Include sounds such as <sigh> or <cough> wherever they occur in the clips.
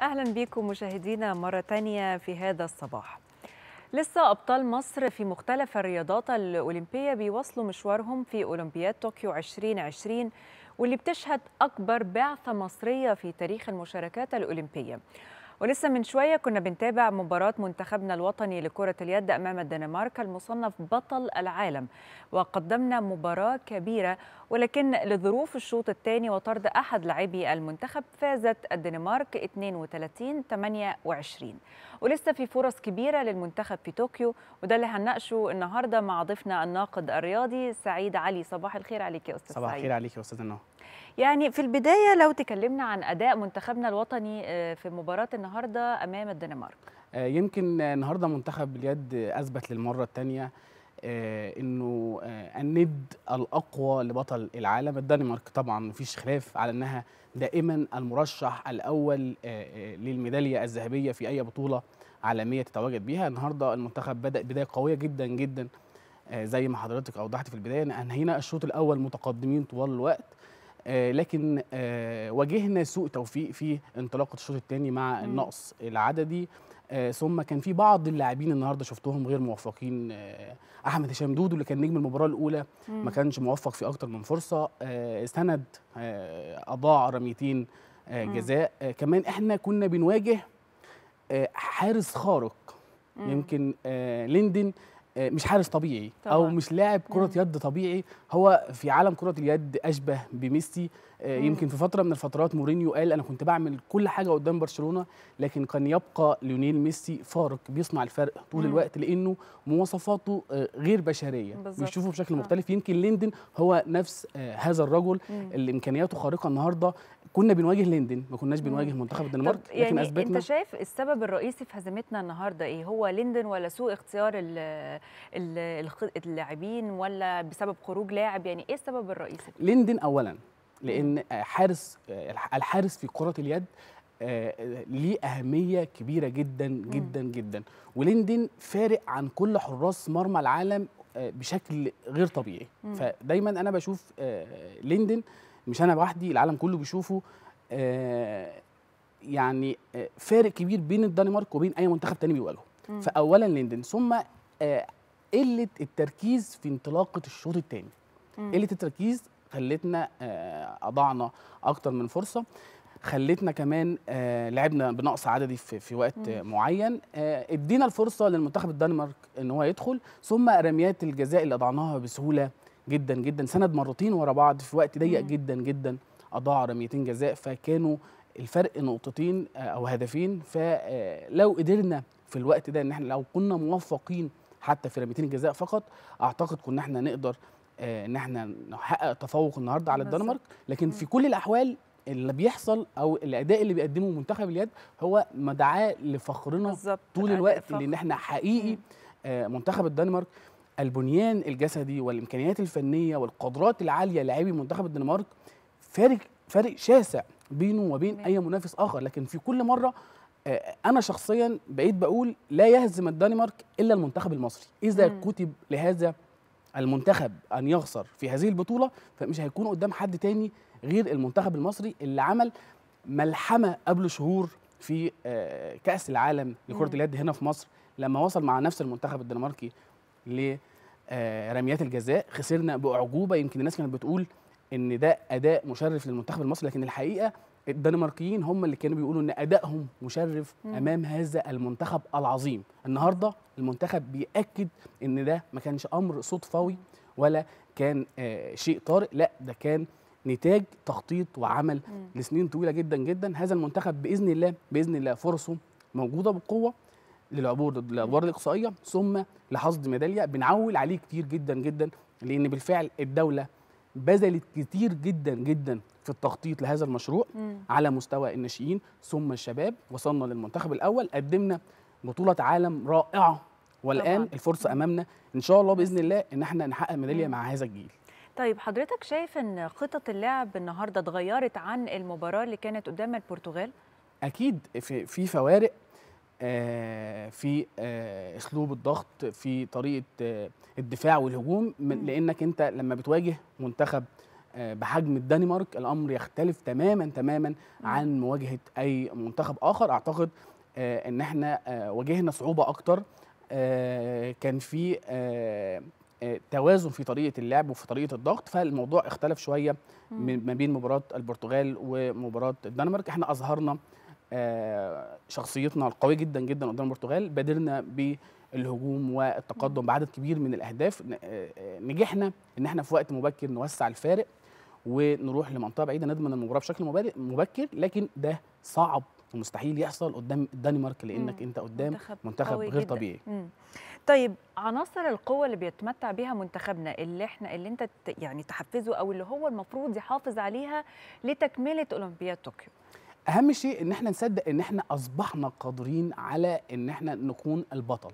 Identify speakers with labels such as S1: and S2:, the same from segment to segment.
S1: أهلا بكم مشاهدينا مرة تانية في هذا الصباح لسه أبطال مصر في مختلف الرياضات الأولمبية بيواصلوا مشوارهم في أولمبياد طوكيو 2020 واللي بتشهد أكبر بعثة مصرية في تاريخ المشاركات الأولمبية ولسه من شويه كنا بنتابع مباراه منتخبنا الوطني لكره اليد امام الدنمارك المصنف بطل العالم وقدمنا مباراه كبيره ولكن لظروف الشوط الثاني وطرد احد لاعبي المنتخب فازت الدنمارك 32 28 ولسه في فرص كبيره للمنتخب في طوكيو وده اللي هنناقشه النهارده مع ضيفنا الناقد الرياضي سعيد علي صباح الخير عليك يا استاذ صباح سعيد صباح الخير
S2: عليك يا استاذ النهار
S1: يعني في البداية لو تكلمنا عن أداء منتخبنا الوطني آه، في مباراة النهاردة أمام الدنمارك
S2: آه، يمكن النهاردة منتخب اليد أثبت للمرة الثانية آه، انه الند الاقوى لبطل العالم الدنمارك طبعا مفيش خلاف على انها دائما المرشح الاول للميداليه الذهبيه في اي بطوله عالميه تتواجد بيها النهارده المنتخب بدا بدايه قويه جدا جدا زي ما حضرتك اوضحت في البدايه انهينا الشوط الاول متقدمين طوال الوقت آه، لكن آه، واجهنا سوء توفيق في انطلاقه الشوط الثاني مع النقص العددي آه، ثم كان في بعض اللاعبين النهارده شفتهم غير موفقين احمد هشام دودو اللي كان نجم المباراه الاولى ما كانش موفق في اكتر من فرصه استند اضاع رميتين جزاء كمان احنا كنا بنواجه حارس خارق يمكن ليندن آه، مش حارس طبيعي طبعا. او مش لاعب كره يد طبيعي هو في عالم كره اليد اشبه بميسي آه، يمكن في فتره من الفترات مورينيو قال انا كنت بعمل كل حاجه قدام برشلونه لكن كان يبقى ليونيل ميسي فارق بيصنع الفرق طول مم. الوقت لانه مواصفاته آه، غير بشريه بيشوفه بشكل مختلف يمكن ليندن هو نفس هذا الرجل مم. اللي امكانياته خارقه النهارده كنا بنواجه ليندن ما كناش بنواجه منتخب الدنمارك يعني لكن يعني اثبتنا انت
S1: شايف السبب الرئيسي في هزيمتنا النهارده ايه هو ليندن ولا سوء اختيار اللاعبين ولا بسبب خروج لاعب يعني ايه السبب الرئيسي
S2: ليندن اولا لان حارس الحارس في كره اليد آه، ليه اهميه كبيره جدا جدا جدا وليندن فارق عن كل حراس مرمى العالم آه، بشكل غير طبيعي فدايما انا بشوف آه، ليندن مش انا لوحدي العالم كله بيشوفه يعني فارق كبير بين الدنمارك وبين اي منتخب تاني بيواجهه فاولا ليندن ثم قله التركيز في انطلاقه الشوط الثاني قله التركيز خلتنا آه، اضعنا اكتر من فرصه خلتنا كمان آه، لعبنا بنقص عددي في, وقت مم. معين آه، ادينا الفرصه للمنتخب الدنمارك ان هو يدخل ثم رميات الجزاء اللي اضعناها بسهوله جدا جدا سند مرتين ورا بعض في وقت ضيق جدا جدا اضاع رميتين جزاء فكانوا الفرق نقطتين او هدفين فلو قدرنا في الوقت ده ان احنا لو كنا موفقين حتى في رميتين الجزاء فقط اعتقد كنا احنا نقدر آه، ان احنا نحقق تفوق النهارده على الدنمارك لكن في كل الاحوال اللي بيحصل او الاداء اللي بيقدمه منتخب اليد هو مدعاه لفخرنا طول الوقت لان احنا حقيقي آه، منتخب الدنمارك البنيان الجسدي والامكانيات الفنيه والقدرات العاليه لاعبي منتخب الدنمارك فارق فارق شاسع بينه وبين اي منافس اخر لكن في كل مره آه، انا شخصيا بقيت بقول لا يهزم الدنمارك الا المنتخب المصري اذا مم. كتب لهذا المنتخب ان يخسر في هذه البطوله فمش هيكون قدام حد تاني غير المنتخب المصري اللي عمل ملحمه قبل شهور في آه، كاس العالم لكره اليد هنا في مصر لما وصل مع نفس المنتخب الدنماركي لرميات آه، الجزاء خسرنا باعجوبه يمكن الناس كانت بتقول ان ده اداء مشرف للمنتخب المصري لكن الحقيقه الدنماركيين هم اللي كانوا بيقولوا ان ادائهم مشرف مم. امام هذا المنتخب العظيم النهارده المنتخب بياكد ان ده ما كانش امر صدفوي ولا كان آه شيء طارئ لا ده كان نتاج تخطيط وعمل مم. لسنين طويله جدا جدا هذا المنتخب باذن الله باذن الله فرصه موجوده بالقوه للعبور ضد الادوار الاقصائيه ثم لحصد ميداليه بنعول عليه كتير جدا جدا لان بالفعل الدوله بذلت كتير جدا جدا في التخطيط لهذا المشروع مم. على مستوى الناشئين ثم الشباب وصلنا للمنتخب الاول قدمنا بطوله عالم رائعه والان طبعا. الفرصه امامنا ان شاء الله باذن الله ان احنا نحقق ميداليه مع هذا الجيل
S1: طيب حضرتك شايف ان خطط اللعب النهارده اتغيرت عن المباراه اللي كانت قدام البرتغال
S2: اكيد في فوارق آه، في آه، اسلوب الضغط في طريقه آه، الدفاع والهجوم لانك انت لما بتواجه منتخب آه، بحجم الدنمارك الامر يختلف تماما تماما عن مواجهه اي منتخب اخر اعتقد آه، ان احنا آه، واجهنا صعوبه اكتر كان في توازن في طريقه اللعب وفي طريقه الضغط فالموضوع اختلف شويه ما بين مباراه البرتغال ومباراه الدنمارك احنا اظهرنا شخصيتنا القويه جدا جدا قدام البرتغال بادرنا بالهجوم والتقدم بعدد كبير من الاهداف نجحنا ان احنا في وقت مبكر نوسع الفارق ونروح لمنطقه بعيده نضمن المباراه بشكل مبكر لكن ده صعب ومستحيل يحصل قدام الدنمارك لانك مم. انت قدام منتخب, منتخب غير جداً. طبيعي
S1: مم. طيب عناصر القوه اللي بيتمتع بيها منتخبنا اللي احنا اللي انت يعني تحفزه او اللي هو المفروض يحافظ عليها لتكمله اولمبياد طوكيو
S2: اهم شيء ان احنا نصدق ان احنا اصبحنا قادرين على ان احنا نكون البطل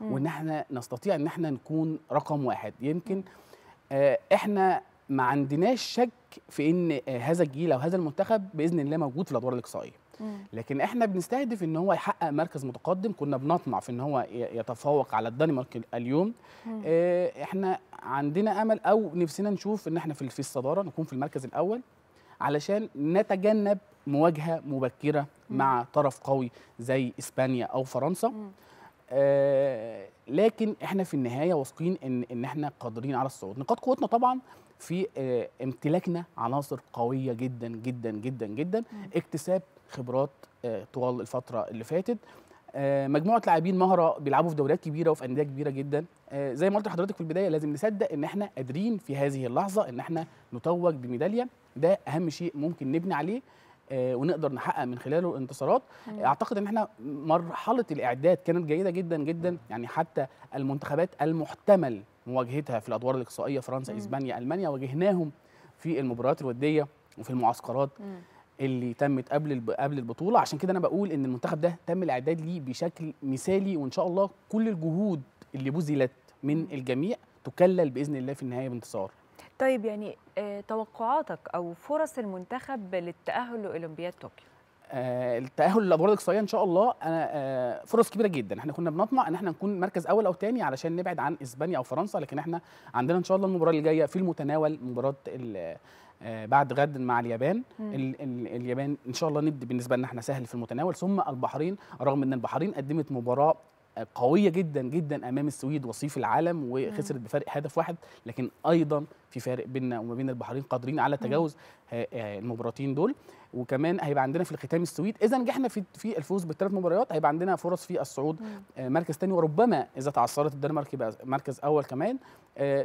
S2: مم. وان احنا نستطيع ان احنا نكون رقم واحد يمكن آه احنا ما عندناش شك في ان هذا الجيل او هذا المنتخب باذن الله موجود في الادوار الاقصائيه لكن احنا بنستهدف ان هو يحقق مركز متقدم كنا بنطمع في ان هو يتفوق على الدنمارك اليوم آه، احنا عندنا امل او نفسنا نشوف ان احنا في الصداره نكون في المركز الاول علشان نتجنب مواجهه مبكره مع طرف قوي زي اسبانيا او فرنسا آه، لكن احنا في النهايه واثقين ان ان احنا قادرين على الصعود نقاط قوتنا طبعا في آه، امتلاكنا عناصر قويه جدا جدا جدا جدا اكتساب خبرات آه، طوال الفتره اللي فاتت آه، مجموعه لاعبين مهره بيلعبوا في دوريات كبيره وفي انديه كبيره جدا زي ما قلت لحضرتك في البدايه لازم نصدق ان احنا قادرين في هذه اللحظه ان احنا نتوج بميداليه ده اهم شيء ممكن نبني عليه ونقدر نحقق من خلاله انتصارات اعتقد ان احنا مرحله الاعداد كانت جيده جدا جدا يعني حتى المنتخبات المحتمل مواجهتها في الادوار الاقصائيه فرنسا مم. اسبانيا المانيا واجهناهم في المباريات الوديه وفي المعسكرات مم. اللي تمت قبل قبل البطوله عشان كده انا بقول ان المنتخب ده تم الاعداد ليه بشكل مثالي وان شاء الله كل الجهود اللي بذلت من الجميع تكلل باذن الله في النهايه بانتصار
S1: طيب يعني آه، توقعاتك او فرص المنتخب للتاهل لاولمبياد طوكيو
S2: آه، التاهل للادوار الاقصائيه ان شاء الله انا آه، فرص كبيره جدا احنا كنا بنطمع ان احنا نكون مركز اول او ثاني علشان نبعد عن اسبانيا او فرنسا لكن احنا عندنا ان شاء الله المباراه اللي جايه في المتناول مباراه آه، بعد غد مع اليابان ال ال اليابان ان شاء الله نبدا بالنسبه لنا احنا سهل في المتناول ثم البحرين رغم ان البحرين قدمت مباراه قوية جدا جدا أمام السويد وصيف العالم وخسرت بفارق هدف واحد لكن أيضا في فارق بيننا وما بين البحرين قادرين على تجاوز آه، آه، المباراتين دول وكمان هيبقى عندنا في الختام السويد اذا نجحنا في في الفوز بالثلاث مباريات هيبقى عندنا فرص في الصعود آه، مركز ثاني وربما اذا تعثرت الدنمارك يبقى مركز اول كمان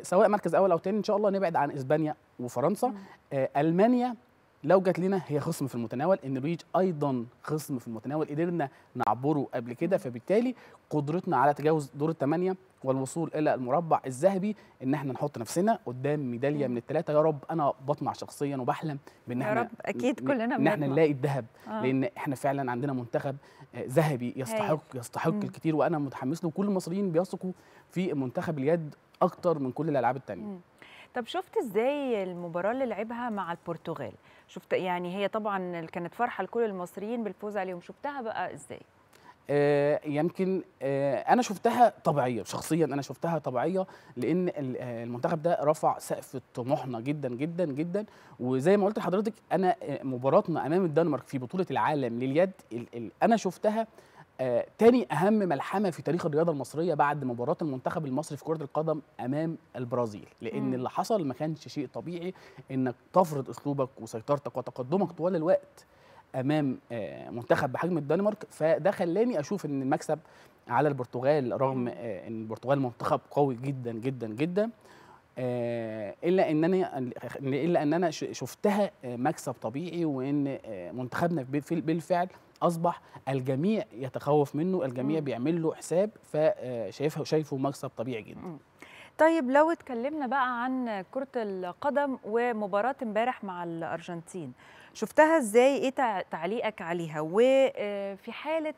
S2: سواء مركز اول او ثاني ان شاء الله نبعد عن اسبانيا وفرنسا المانيا لو جت لنا هي خصم في المتناول النرويج ايضا خصم في المتناول قدرنا نعبره قبل كده فبالتالي قدرتنا على تجاوز دور الثمانيه والوصول الى المربع الذهبي ان احنا نحط نفسنا قدام ميداليه من الثلاثه يا رب انا بطمع شخصيا وبحلم بان احنا يا رب اكيد كلنا ان احنا نلاقي الذهب آه. لان احنا فعلا عندنا منتخب آه، ذهبي يستحق هي. يستحق مم. الكثير وانا متحمس له وكل المصريين بيثقوا في منتخب اليد اكتر من كل الالعاب الثانيه
S1: طب شفت ازاي المباراه اللي لعبها مع البرتغال شفت يعني هي طبعا كانت فرحه لكل المصريين بالفوز عليهم شفتها بقى ازاي
S2: آه، يمكن آه، انا شفتها طبيعيه شخصيا انا شفتها طبيعيه لان آه، المنتخب ده رفع سقف طموحنا جدا جدا جدا وزي ما قلت لحضرتك انا مباراتنا امام الدنمارك في بطوله العالم لليد انا شفتها آه تاني اهم ملحمه في تاريخ الرياضه المصريه بعد مباراه المنتخب المصري في كره القدم امام البرازيل لان مم. اللي حصل ما كانش شيء طبيعي انك تفرض اسلوبك وسيطرتك وتقدمك طوال الوقت امام آه منتخب بحجم الدنمارك فده خلاني اشوف ان المكسب على البرتغال رغم آه ان البرتغال منتخب قوي جدا جدا جدا آه، الا انني الا ان انا شفتها آه، مكسب طبيعي وان آه، منتخبنا بالفعل اصبح الجميع يتخوف منه الجميع بيعمل له حساب فشايفه شايفه مكسب طبيعي
S1: جدا طيب لو اتكلمنا بقى عن كرة القدم ومباراة امبارح مع الأرجنتين شفتها ازاي ايه تعليقك عليها وفي آه، حالة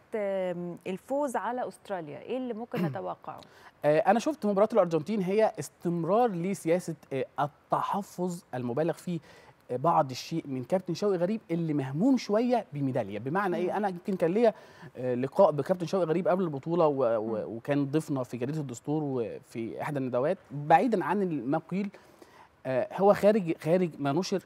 S1: الفوز على أستراليا ايه اللي ممكن <clears throat> نتوقعه آه، أنا شفت
S2: مباراة الأرجنتين هي استمرار لسياسة آه، التحفظ المبالغ فيه بعض الشيء من كابتن شوقي غريب اللي مهموم شويه بميداليه بمعنى ايه انا يمكن كان ليا آه، لقاء بكابتن شوقي غريب قبل البطوله وكان ضيفنا في جريده الدستور وفي احدى الندوات بعيدا عن ما قيل آه، هو خارج خارج ما نشر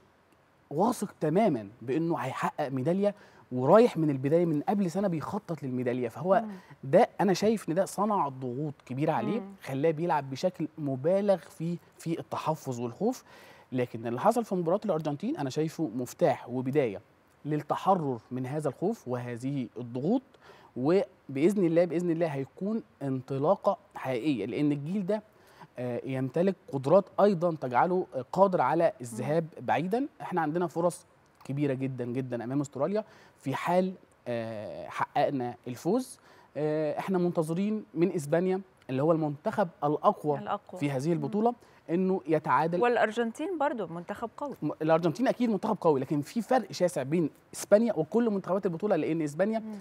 S2: واثق تماما بانه هيحقق ميداليه ورايح من البدايه من قبل سنه بيخطط للميداليه فهو مم. ده انا شايف ان ده صنع ضغوط كبيره عليه خلاه بيلعب بشكل مبالغ فيه في التحفظ والخوف لكن اللي حصل في مباراه الارجنتين انا شايفه مفتاح وبدايه للتحرر من هذا الخوف وهذه الضغوط وباذن الله باذن الله هيكون انطلاقه حقيقيه لان الجيل ده آه، يمتلك قدرات ايضا تجعله قادر على الذهاب بعيدا احنا عندنا فرص كبيره جدا جدا امام استراليا في حال آه، حققنا الفوز آه، احنا منتظرين من اسبانيا اللي هو المنتخب الاقوى, الأقوى. في هذه البطوله انه يتعادل والارجنتين برضو منتخب قوي الارجنتين اكيد منتخب قوي لكن في فرق شاسع بين اسبانيا وكل منتخبات البطوله لان اسبانيا مم.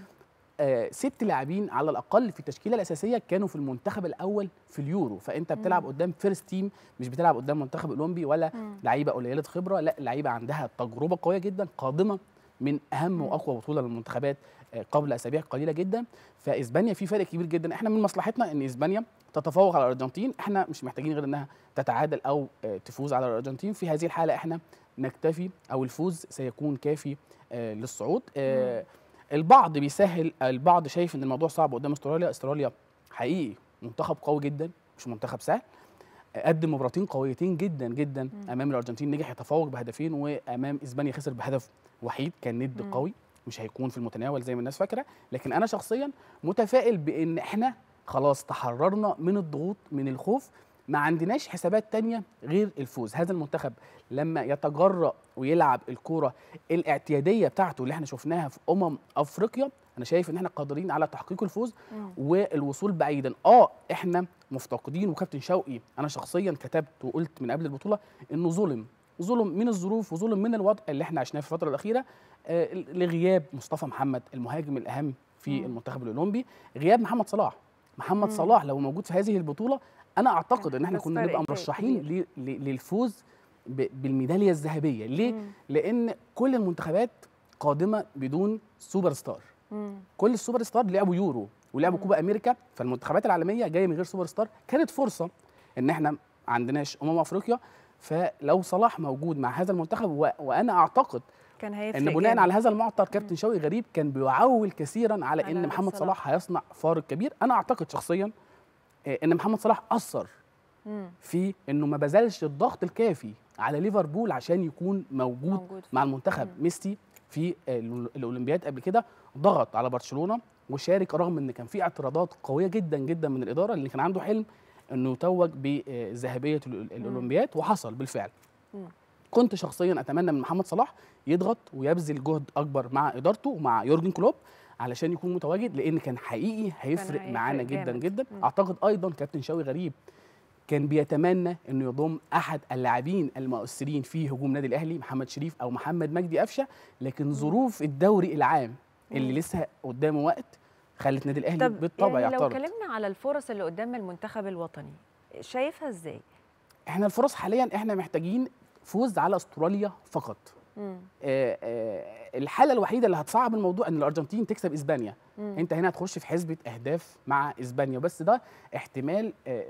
S2: آه ست لاعبين على الاقل في التشكيله الاساسيه كانوا في المنتخب الاول في اليورو فانت بتلعب مم. قدام فيرست تيم مش بتلعب قدام منتخب اولمبي ولا لعيبه قليله خبره لا لعيبه عندها تجربه قويه جدا قادمه من اهم واقوى بطوله للمنتخبات آه، قبل اسابيع قليله جدا فاسبانيا في فرق كبير جدا احنا من مصلحتنا ان اسبانيا تتفوق على الارجنتين احنا مش محتاجين غير انها تتعادل او آه، تفوز على الارجنتين في هذه الحاله احنا نكتفي او الفوز سيكون كافي آه، للصعود البعض بيسهل البعض شايف ان الموضوع صعب قدام استراليا استراليا حقيقي منتخب قوي جدا مش منتخب سهل قدم مباراتين قويتين جدا جدا مم. امام الارجنتين نجح يتفوق بهدفين وامام اسبانيا خسر بهدف وحيد كان ند مم. قوي مش هيكون في المتناول زي ما الناس فاكره لكن انا شخصيا متفائل بان احنا خلاص تحررنا من الضغوط من الخوف ما عندناش حسابات تانية غير الفوز هذا المنتخب لما يتجرأ ويلعب الكورة الاعتيادية بتاعته اللي احنا شفناها في أمم أفريقيا أنا شايف إن احنا قادرين على تحقيق الفوز مم. والوصول بعيدا آه احنا مفتقدين وكابتن شوقي أنا شخصيا كتبت وقلت من قبل البطولة إنه ظلم ظلم من الظروف وظلم من الوضع اللي احنا عشناه في الفترة الأخيرة آه لغياب مصطفى محمد المهاجم الأهم في مم. المنتخب الأولمبي غياب محمد صلاح محمد مم. صلاح لو موجود في هذه البطوله انا اعتقد ان احنا كنا نبقى مرشحين للفوز بالميداليه الذهبيه ليه مم. لان كل المنتخبات قادمه بدون سوبر ستار مم. كل السوبر ستار لعبوا يورو ولعبوا كوبا امريكا فالمنتخبات العالميه جايه من غير سوبر ستار كانت فرصه ان احنا ما عندناش امم افريقيا فلو صلاح موجود مع هذا المنتخب و... وانا اعتقد
S1: كان ان بناء على هذا
S2: المعطى كابتن شوقي غريب كان بيعول كثيرا على ان محمد صلاح هيصنع فارق كبير انا اعتقد شخصيا آه، ان محمد صلاح اثر في انه ما بذلش الضغط الكافي على ليفربول عشان يكون موجود, موجود. مع المنتخب مم. ميسي في آه، الاولمبياد قبل كده ضغط على برشلونه وشارك رغم ان كان في اعتراضات قويه جدا جدا من الاداره اللي كان عنده حلم انه يتوج بذهبيه الاولمبياد وحصل بالفعل مم. كنت شخصيا اتمنى من محمد صلاح يضغط ويبذل جهد اكبر مع ادارته ومع يورجن كلوب علشان يكون متواجد لان كان حقيقي هيفرق معانا جدا جدا اعتقد ايضا كابتن شوقي غريب كان بيتمنى انه يضم احد اللاعبين المؤثرين في هجوم نادي الاهلي محمد شريف او محمد مجدي قفشه لكن ظروف الدوري العام اللي لسه قدامه وقت خلت نادي الاهلي بالطبع يعني يعترض لو
S1: اتكلمنا على الفرص اللي قدام المنتخب الوطني شايفها ازاي
S2: احنا الفرص حاليا احنا محتاجين فوز على استراليا فقط آه، آه، الحاله الوحيده اللي هتصعب الموضوع ان الارجنتين تكسب اسبانيا مم. انت هنا هتخش في حسبه اهداف مع اسبانيا بس ده احتمال آه،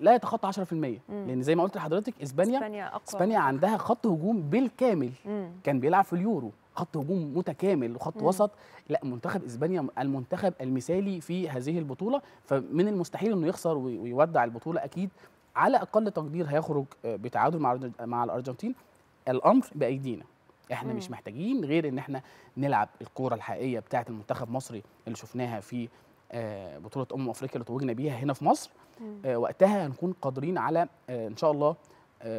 S2: لا يتخطى 10% مم. لان زي ما قلت لحضرتك اسبانيا اسبانيا, أقوى. إسبانيا عندها خط هجوم بالكامل مم. كان بيلعب في اليورو خط هجوم متكامل وخط وسط لا منتخب اسبانيا المنتخب المثالي في هذه البطوله فمن المستحيل انه يخسر ويودع البطوله اكيد على اقل تقدير هيخرج بتعادل مع مع الارجنتين الامر بايدينا احنا مم. مش محتاجين غير ان احنا نلعب الكوره الحقيقيه بتاعه المنتخب المصري اللي شفناها في آه، بطوله امم افريقيا اللي توجنا بيها هنا في مصر آه، وقتها هنكون قادرين على آه، ان شاء الله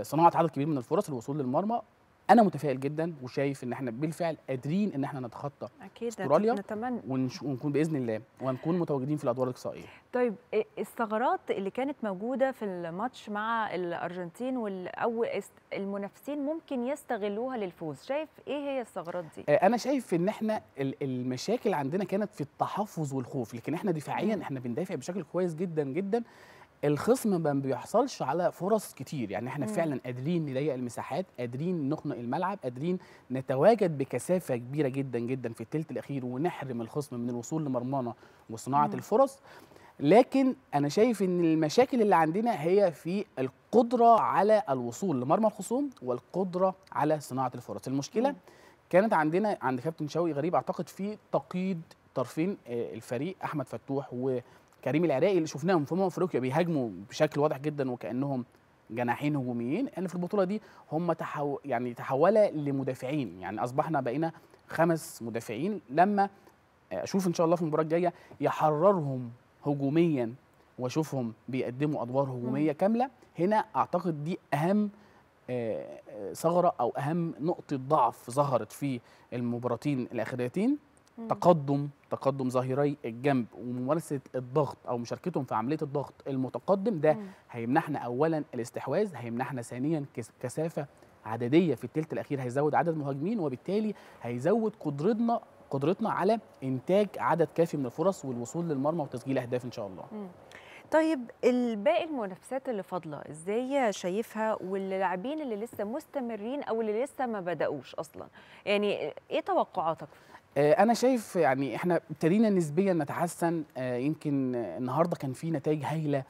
S2: صناعه عدد كبير من الفرص للوصول للمرمى انا متفائل جدا وشايف ان احنا بالفعل قادرين ان احنا نتخطى
S1: اكيد استراليا
S2: نتمنى ونكون باذن الله وهنكون متواجدين في الادوار الاقصائيه
S1: طيب الثغرات اللي كانت موجوده في الماتش مع الارجنتين او المنافسين ممكن يستغلوها للفوز شايف ايه هي الثغرات دي
S2: آه، انا شايف ان احنا المشاكل عندنا كانت في التحفظ والخوف لكن احنا دفاعيا احنا بندافع بشكل كويس جدا جدا الخصم ما بيحصلش على فرص كتير يعني احنا م. فعلا قادرين نضيق المساحات قادرين نخنق الملعب قادرين نتواجد بكثافه كبيره جدا جدا في الثلث الاخير ونحرم الخصم من الوصول لمرمانا وصناعه م. الفرص لكن انا شايف ان المشاكل اللي عندنا هي في القدره على الوصول لمرمى الخصوم والقدره على صناعه الفرص المشكله م. كانت عندنا عند كابتن شوقي غريب اعتقد في تقييد طرفين آه، الفريق احمد فتوح و كريم العراقي اللي شفناهم في امم افريقيا بيهاجموا بشكل واضح جدا وكانهم جناحين هجوميين ان في البطوله دي هم تحو يعني تحول لمدافعين يعني اصبحنا بقينا خمس مدافعين لما اشوف ان شاء الله في المباراه الجايه يحررهم هجوميا واشوفهم بيقدموا ادوار هجوميه كامله هنا اعتقد دي اهم آه، آه، ثغره او اهم نقطه ضعف ظهرت في المباراتين الاخيرتين تقدم تقدم ظهيري الجنب وممارسه الضغط او مشاركتهم في عمليه الضغط المتقدم ده هيمنحنا اولا الاستحواذ هيمنحنا ثانيا كثافه عدديه في الثلث الاخير هيزود عدد المهاجمين وبالتالي هيزود قدرتنا قدرتنا على انتاج عدد كافي من الفرص والوصول للمرمى وتسجيل اهداف ان شاء الله
S1: طيب الباقي المنافسات اللي فاضله ازاي شايفها واللاعبين اللي لسه مستمرين او اللي لسه ما بداوش اصلا يعني ايه توقعاتك
S2: آه، انا شايف يعني احنا ابتدينا نسبيا نتحسن آه، يمكن النهارده كان في نتائج هايله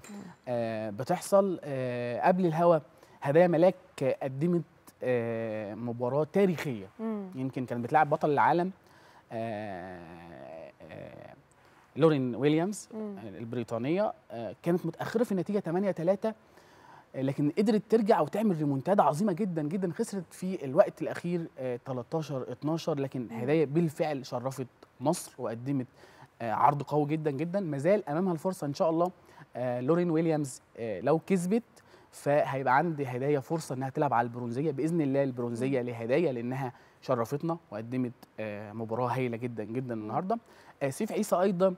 S2: آه، بتحصل قبل الهوا هدايا ملاك قدمت مباراه تاريخيه يمكن كانت بتلعب بطل العالم لورين ويليامز البريطانيه كانت متاخره في النتيجه 8 3 لكن قدرت ترجع وتعمل ريمونتادا عظيمه جدا جدا خسرت في الوقت الاخير 13 آه، 12 لكن هدايا بالفعل شرفت مصر وقدمت آه، عرض قوي جدا جدا ما زال امامها الفرصه ان شاء الله آه، لورين ويليامز لو كسبت فهيبقى عند هدايا فرصه انها تلعب على البرونزيه باذن الله البرونزيه لهدايا لانها شرفتنا وقدمت مباراه هايله جدا جدا النهارده سيف عيسى ايضا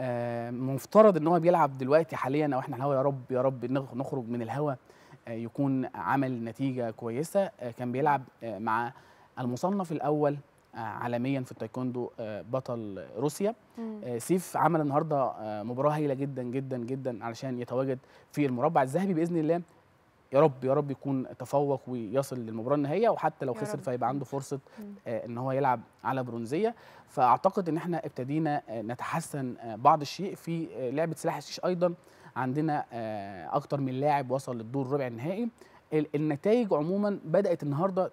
S2: آه، مفترض ان هو بيلعب دلوقتي حاليا او احنا الهوا يا رب يا رب نخرج من الهوا آه، يكون عمل نتيجه كويسه آه، كان بيلعب مع المصنف الاول عالميا في التايكوندو بطل روسيا مم. سيف عمل النهارده مباراه هايله جدا جدا جدا علشان يتواجد في المربع الذهبي باذن الله يا رب يا رب يكون تفوق ويصل للمباراه النهائيه وحتى لو خسر فيبقى عنده فرصه آه، ان هو يلعب على برونزيه فاعتقد ان احنا ابتدينا آه، نتحسن آه، بعض الشيء في لعبه سلاح الشيش ايضا عندنا اكتر من لاعب وصل للدور ربع النهائي النتائج عموما بدات النهارده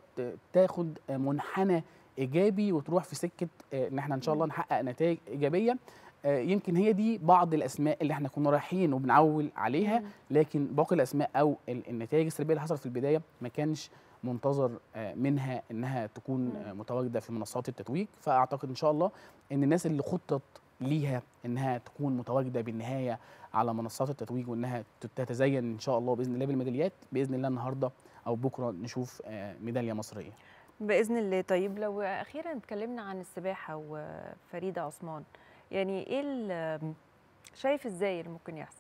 S2: تاخد منحنى ايجابي وتروح في سكه ان احنا ان شاء الله نحقق نتائج ايجابيه آه، يمكن هي دي بعض الاسماء اللي احنا كنا رايحين وبنعول عليها لكن باقي الاسماء او النتائج السلبيه اللي حصلت في البدايه ما كانش منتظر آه، منها انها تكون آه، متواجده في منصات التتويج فاعتقد ان شاء الله ان الناس اللي خطط ليها انها تكون متواجده بالنهايه على منصات التتويج وانها تتزين ان شاء الله باذن الله بالميداليات باذن الله النهارده او بكره نشوف ميداليه مصريه
S1: باذن الله طيب لو اخيرا اتكلمنا عن السباحه وفريده عثمان يعني ايه شايف ازاي اللي ممكن يحصل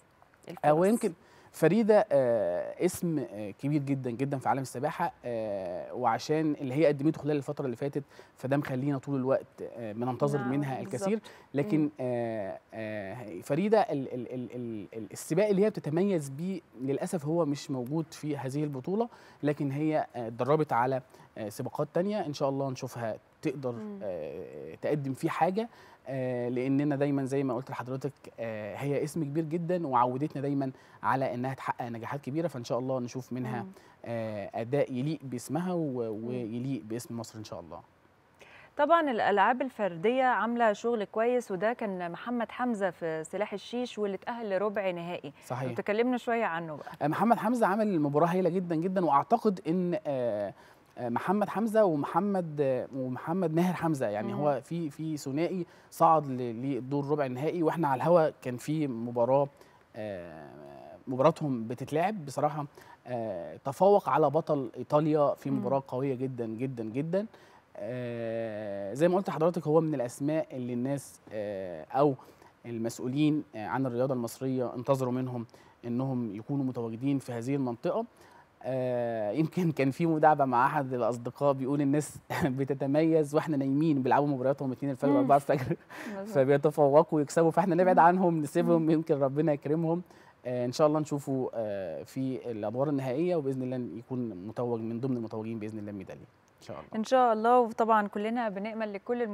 S2: او إيه يمكن فريده آه اسم آه كبير جدا جدا في عالم السباحه آه وعشان اللي هي قدمته خلال الفتره اللي فاتت فده مخلينا طول الوقت آه بننتظر نعم منها الكثير لكن آه آه فريده ال ال ال ال السباق اللي هي بتتميز بيه للاسف هو مش موجود في هذه البطوله لكن هي آه، اتدربت على آه، سباقات تانية ان شاء الله نشوفها تقدر آه، تقدم فيه حاجه آه، لاننا دايما زي ما قلت لحضرتك آه، هي اسم كبير جدا وعودتنا دايما على انها تحقق نجاحات كبيره فان شاء الله نشوف منها اداء يليق باسمها ويليق باسم مصر ان شاء الله
S1: طبعا الالعاب الفرديه عامله شغل كويس وده كان محمد حمزه في سلاح الشيش واللي اتاهل لربع نهائي صحيح تكلمنا شويه عنه
S2: بقى محمد حمزه عمل مباراه هايله جدا جدا واعتقد ان آه، محمد حمزه ومحمد ومحمد ماهر حمزه يعني مم. هو في في ثنائي صعد للدور ربع النهائي واحنا على الهوا كان في مباراه آه، مباراتهم بتتلعب بصراحه آه، تفوق على بطل ايطاليا في مباراه قويه جدا جدا جدا زي ما قلت لحضرتك هو من الاسماء اللي الناس او المسؤولين عن الرياضه المصريه انتظروا منهم انهم يكونوا متواجدين في هذه المنطقه آه، يمكن كان في مداعبه مع احد الاصدقاء بيقول الناس <laughs> بتتميز واحنا نايمين بيلعبوا مبارياتهم اثنين الفجر واربعة الفجر فبيتفوقوا ويكسبوا فاحنا نبعد عنهم نسيبهم يمكن ربنا يكرمهم آه، ان شاء الله نشوفه آه، في الادوار النهائيه وباذن الله يكون متوج من ضمن المتوجين باذن الله ميداليه شاء الله ان
S1: شاء الله وطبعا كلنا بنامل لكل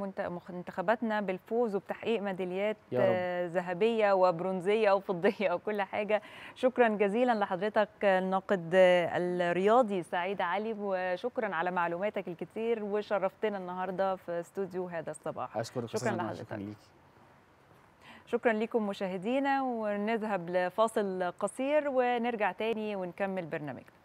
S1: منتخباتنا بالفوز وبتحقيق ميداليات ذهبيه وبرونزيه وفضيه وكل حاجه شكرا جزيلا لحضرتك الناقد الرياضي سعيد علي وشكرا على معلوماتك الكتير وشرفتنا النهارده في استوديو هذا الصباح
S2: اشكرك شكرا لحضرتك شكرا
S1: شكرا لكم مشاهدينا ونذهب لفاصل قصير ونرجع تاني ونكمل برنامجنا